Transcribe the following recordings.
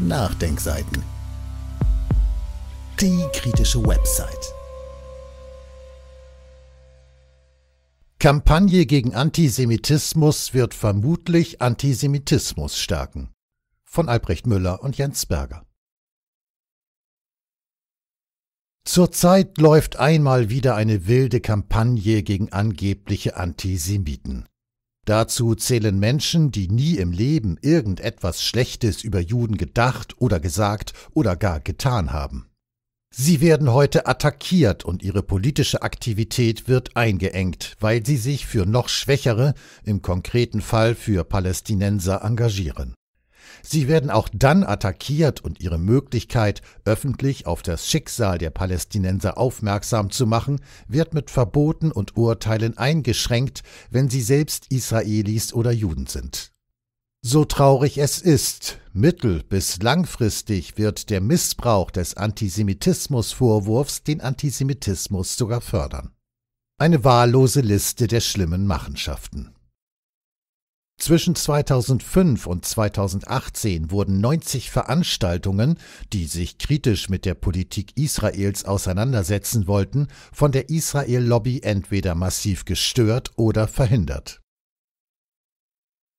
Nachdenkseiten. Die kritische Website. Kampagne gegen Antisemitismus wird vermutlich Antisemitismus stärken. Von Albrecht Müller und Jens Berger. Zurzeit läuft einmal wieder eine wilde Kampagne gegen angebliche Antisemiten. Dazu zählen Menschen, die nie im Leben irgendetwas Schlechtes über Juden gedacht oder gesagt oder gar getan haben. Sie werden heute attackiert und ihre politische Aktivität wird eingeengt, weil sie sich für noch Schwächere, im konkreten Fall für Palästinenser, engagieren. Sie werden auch dann attackiert und ihre Möglichkeit, öffentlich auf das Schicksal der Palästinenser aufmerksam zu machen, wird mit Verboten und Urteilen eingeschränkt, wenn sie selbst Israelis oder Juden sind. So traurig es ist, mittel- bis langfristig wird der Missbrauch des Antisemitismusvorwurfs den Antisemitismus sogar fördern. Eine wahllose Liste der schlimmen Machenschaften. Zwischen 2005 und 2018 wurden 90 Veranstaltungen, die sich kritisch mit der Politik Israels auseinandersetzen wollten, von der Israel-Lobby entweder massiv gestört oder verhindert.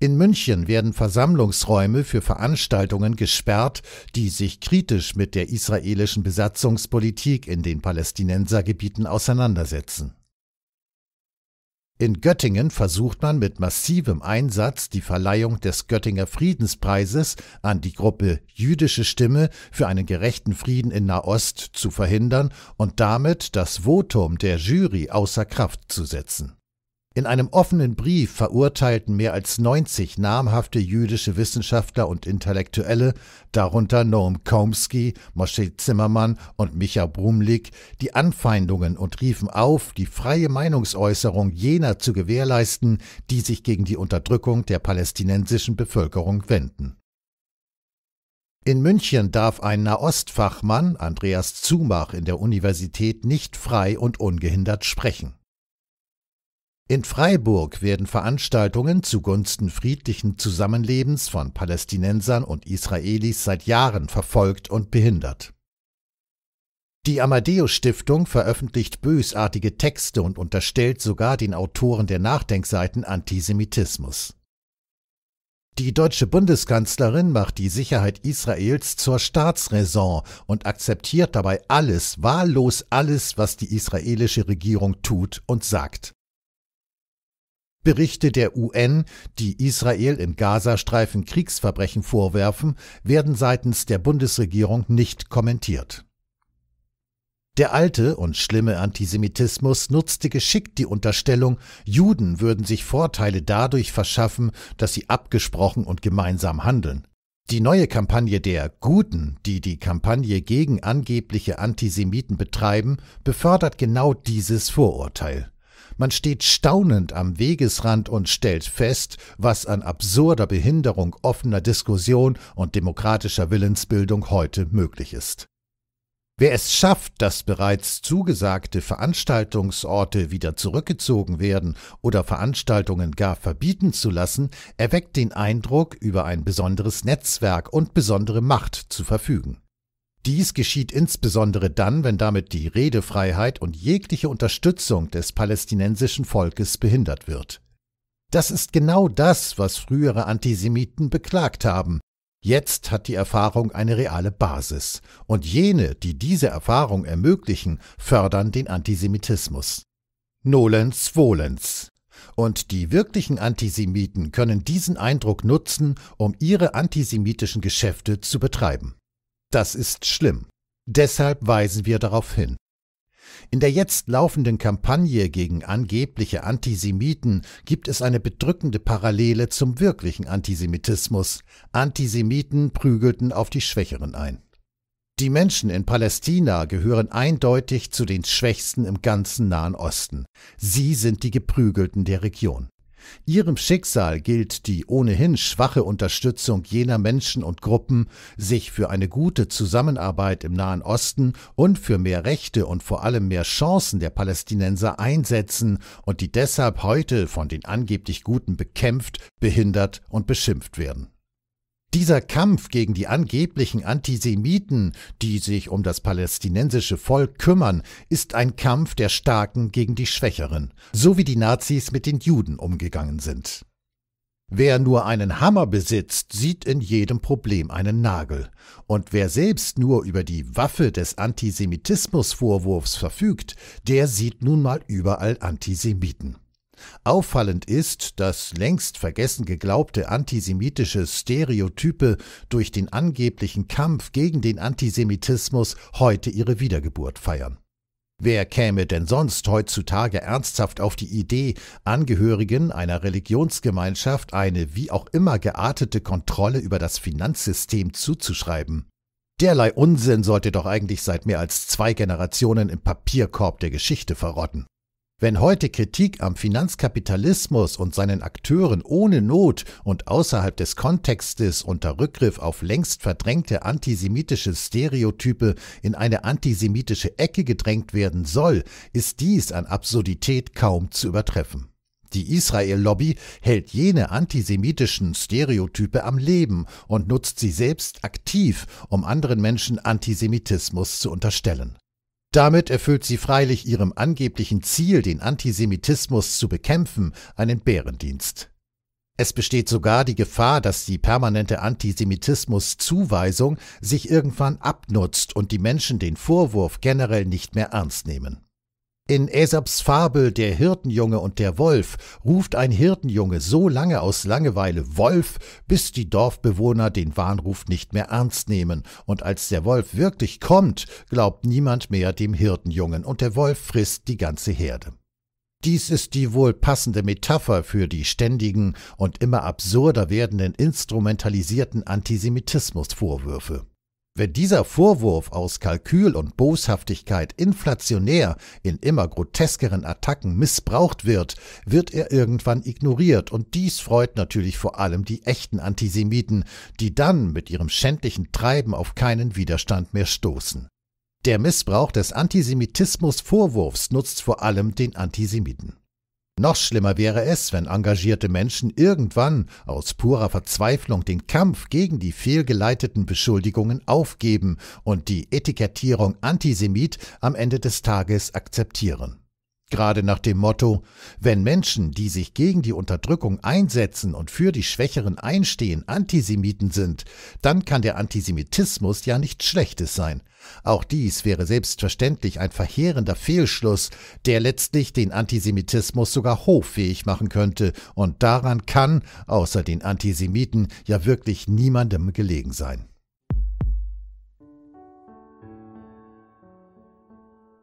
In München werden Versammlungsräume für Veranstaltungen gesperrt, die sich kritisch mit der israelischen Besatzungspolitik in den Palästinensergebieten auseinandersetzen. In Göttingen versucht man mit massivem Einsatz die Verleihung des Göttinger Friedenspreises an die Gruppe Jüdische Stimme für einen gerechten Frieden in Nahost zu verhindern und damit das Votum der Jury außer Kraft zu setzen. In einem offenen Brief verurteilten mehr als 90 namhafte jüdische Wissenschaftler und Intellektuelle, darunter Noam Chomsky, Moshe Zimmermann und Micha Brumlik, die Anfeindungen und riefen auf, die freie Meinungsäußerung jener zu gewährleisten, die sich gegen die Unterdrückung der palästinensischen Bevölkerung wenden. In München darf ein Nahostfachmann, Andreas Zumach in der Universität, nicht frei und ungehindert sprechen. In Freiburg werden Veranstaltungen zugunsten friedlichen Zusammenlebens von Palästinensern und Israelis seit Jahren verfolgt und behindert. Die Amadeus Stiftung veröffentlicht bösartige Texte und unterstellt sogar den Autoren der Nachdenkseiten Antisemitismus. Die deutsche Bundeskanzlerin macht die Sicherheit Israels zur Staatsräson und akzeptiert dabei alles, wahllos alles, was die israelische Regierung tut und sagt. Berichte der UN, die Israel im Gazastreifen Kriegsverbrechen vorwerfen, werden seitens der Bundesregierung nicht kommentiert. Der alte und schlimme Antisemitismus nutzte geschickt die Unterstellung, Juden würden sich Vorteile dadurch verschaffen, dass sie abgesprochen und gemeinsam handeln. Die neue Kampagne der Guten, die die Kampagne gegen angebliche Antisemiten betreiben, befördert genau dieses Vorurteil. Man steht staunend am Wegesrand und stellt fest, was an absurder Behinderung offener Diskussion und demokratischer Willensbildung heute möglich ist. Wer es schafft, dass bereits zugesagte Veranstaltungsorte wieder zurückgezogen werden oder Veranstaltungen gar verbieten zu lassen, erweckt den Eindruck, über ein besonderes Netzwerk und besondere Macht zu verfügen. Dies geschieht insbesondere dann, wenn damit die Redefreiheit und jegliche Unterstützung des palästinensischen Volkes behindert wird. Das ist genau das, was frühere Antisemiten beklagt haben. Jetzt hat die Erfahrung eine reale Basis, und jene, die diese Erfahrung ermöglichen, fördern den Antisemitismus. Nolens volens. Und die wirklichen Antisemiten können diesen Eindruck nutzen, um ihre antisemitischen Geschäfte zu betreiben. Das ist schlimm. Deshalb weisen wir darauf hin. In der jetzt laufenden Kampagne gegen angebliche Antisemiten gibt es eine bedrückende Parallele zum wirklichen Antisemitismus. Antisemiten prügelten auf die Schwächeren ein. Die Menschen in Palästina gehören eindeutig zu den Schwächsten im ganzen Nahen Osten. Sie sind die Geprügelten der Region. Ihrem Schicksal gilt die ohnehin schwache Unterstützung jener Menschen und Gruppen, sich für eine gute Zusammenarbeit im Nahen Osten und für mehr Rechte und vor allem mehr Chancen der Palästinenser einsetzen und die deshalb heute von den angeblich Guten bekämpft, behindert und beschimpft werden. Dieser Kampf gegen die angeblichen Antisemiten, die sich um das palästinensische Volk kümmern, ist ein Kampf der Starken gegen die Schwächeren, so wie die Nazis mit den Juden umgegangen sind. Wer nur einen Hammer besitzt, sieht in jedem Problem einen Nagel. Und wer selbst nur über die Waffe des Antisemitismusvorwurfs verfügt, der sieht nun mal überall Antisemiten. Auffallend ist, dass längst vergessen geglaubte antisemitische Stereotype durch den angeblichen Kampf gegen den Antisemitismus heute ihre Wiedergeburt feiern. Wer käme denn sonst heutzutage ernsthaft auf die Idee, Angehörigen einer Religionsgemeinschaft eine wie auch immer geartete Kontrolle über das Finanzsystem zuzuschreiben? Derlei Unsinn sollte doch eigentlich seit mehr als zwei Generationen im Papierkorb der Geschichte verrotten. Wenn heute Kritik am Finanzkapitalismus und seinen Akteuren ohne Not und außerhalb des Kontextes unter Rückgriff auf längst verdrängte antisemitische Stereotype in eine antisemitische Ecke gedrängt werden soll, ist dies an Absurdität kaum zu übertreffen. Die Israel-Lobby hält jene antisemitischen Stereotype am Leben und nutzt sie selbst aktiv, um anderen Menschen Antisemitismus zu unterstellen. Damit erfüllt sie freilich ihrem angeblichen Ziel, den Antisemitismus zu bekämpfen, einen Bärendienst. Es besteht sogar die Gefahr, dass die permanente Antisemitismuszuweisung sich irgendwann abnutzt und die Menschen den Vorwurf generell nicht mehr ernst nehmen. In Aesops Fabel Der Hirtenjunge und der Wolf ruft ein Hirtenjunge so lange aus Langeweile Wolf, bis die Dorfbewohner den Warnruf nicht mehr ernst nehmen, und als der Wolf wirklich kommt, glaubt niemand mehr dem Hirtenjungen, und der Wolf frisst die ganze Herde. Dies ist die wohl passende Metapher für die ständigen und immer absurder werdenden instrumentalisierten Antisemitismusvorwürfe. Wenn dieser Vorwurf aus Kalkül und Boshaftigkeit inflationär in immer groteskeren Attacken missbraucht wird, wird er irgendwann ignoriert und dies freut natürlich vor allem die echten Antisemiten, die dann mit ihrem schändlichen Treiben auf keinen Widerstand mehr stoßen. Der Missbrauch des Antisemitismus-Vorwurfs nutzt vor allem den Antisemiten. Noch schlimmer wäre es, wenn engagierte Menschen irgendwann aus purer Verzweiflung den Kampf gegen die fehlgeleiteten Beschuldigungen aufgeben und die Etikettierung Antisemit am Ende des Tages akzeptieren gerade nach dem Motto, wenn Menschen, die sich gegen die Unterdrückung einsetzen und für die Schwächeren einstehen, Antisemiten sind, dann kann der Antisemitismus ja nichts Schlechtes sein. Auch dies wäre selbstverständlich ein verheerender Fehlschluss, der letztlich den Antisemitismus sogar hoffähig machen könnte, und daran kann, außer den Antisemiten, ja wirklich niemandem gelegen sein.